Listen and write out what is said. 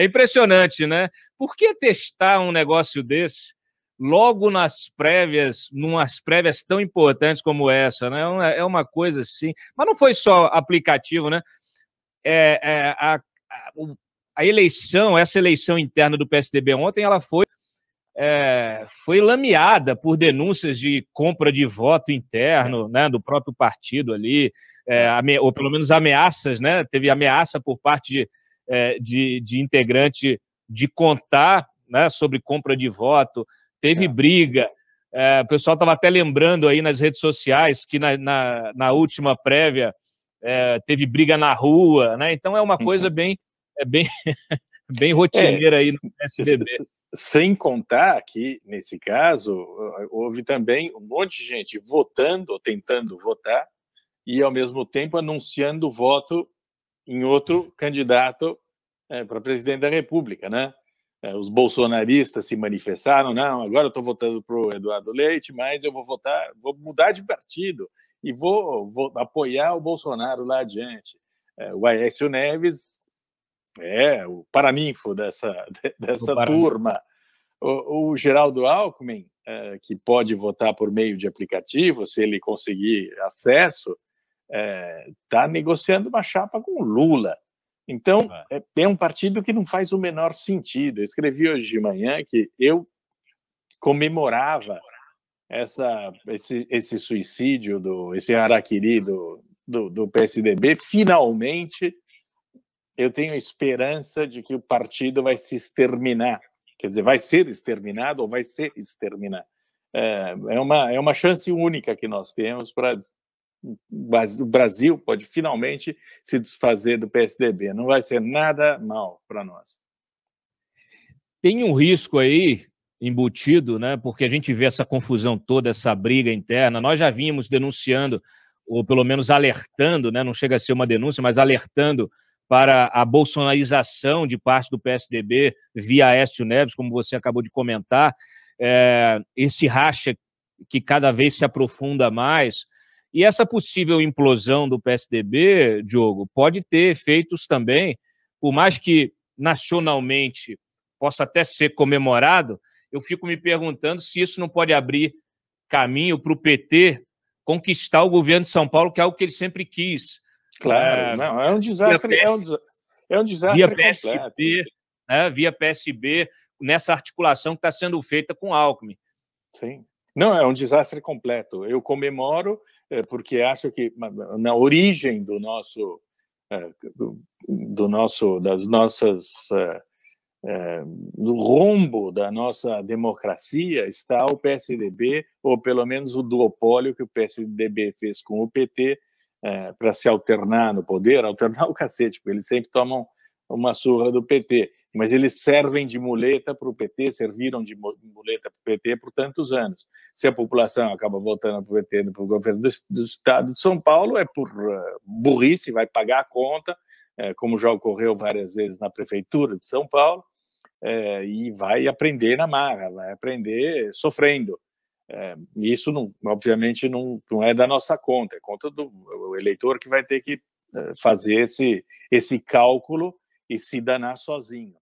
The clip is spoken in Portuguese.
É impressionante, né? Por que testar um negócio desse logo nas prévias, numas prévias tão importantes como essa, né? É uma é coisa assim. Mas não foi só aplicativo, né? É, é, a, a, a, eleição, essa eleição interna do PSDB ontem, ela foi, é, foi lameada por denúncias de compra de voto interno, né? Do próprio partido ali, é, é. ou pelo menos ameaças, né? Teve ameaça por parte de é, de, de integrante de contar né, sobre compra de voto, teve é. briga. É, o pessoal estava até lembrando aí nas redes sociais que na, na, na última prévia é, teve briga na rua, né? Então é uma uhum. coisa bem, é bem, bem rotineira aí no PSDB. É, sem contar que, nesse caso, houve também um monte de gente votando, ou tentando votar, e ao mesmo tempo anunciando voto em outro candidato é, para presidente da República, né? É, os bolsonaristas se manifestaram, não, agora eu estou votando para o Eduardo Leite, mas eu vou votar, vou mudar de partido e vou, vou apoiar o Bolsonaro lá adiante. É, o Aécio Neves é o paraninfo dessa, dessa o turma. O, o, Geraldo Alckmin, é, que pode votar por meio de aplicativo, se ele conseguir acesso, está é, negociando uma chapa com Lula. Então, é, é um partido que não faz o menor sentido. Eu escrevi hoje de manhã que eu comemorava essa, esse, esse suicídio, do, esse araquiri do, do, do, PSDB. Finalmente, eu tenho esperança de que o partido vai se exterminar. Quer dizer, vai ser exterminado ou vai se exterminar. É, é, uma, é uma chance única que nós temos para o Brasil pode finalmente se desfazer do PSDB. Não vai ser nada mal para nós. Tem um risco aí embutido, né? Porque a gente vê essa confusão toda, essa briga interna. Nós já vínhamos denunciando, ou pelo menos alertando, né? Não chega a ser uma denúncia, mas alertando para a bolsonarização de parte do PSDB via Aécio Neves, como você acabou de comentar. É, esse racha que cada vez se aprofunda mais e essa possível implosão do PSDB, Diogo, pode ter efeitos também, por mais que nacionalmente possa até ser comemorado, eu fico me perguntando se isso não pode abrir caminho para o PT conquistar o governo de São Paulo, que é algo que ele sempre quis. Claro, é, não, é um desastre, PS, é, um, é um desastre via PSB, né, via PSB, nessa articulação que está sendo feita com Alckmin. Sim. Não, é um desastre completo. Eu comemoro, é, porque acho que na origem do nosso é, do nosso das nossas é, do rombo da nossa democracia está o PSDB ou pelo menos o duopólio que o PSDB fez com o PT para se alternar no poder alternar o cacete porque eles sempre tomam uma surra do PT mas eles servem de muleta para o PT, serviram de muleta para o PT por tantos anos. Se a população acaba voltando para o PT, para o governo do, do, Estado de São Paulo, é por eh, burrice, vai pagar a conta, eh, como já ocorreu várias vezes na Prefeitura de São Paulo, eh, e vai aprender na marra, vai aprender sofrendo. isso, não, obviamente, não, não é da nossa conta, é conta do eleitor que vai ter que fazer esse, esse cálculo e se danar sozinho.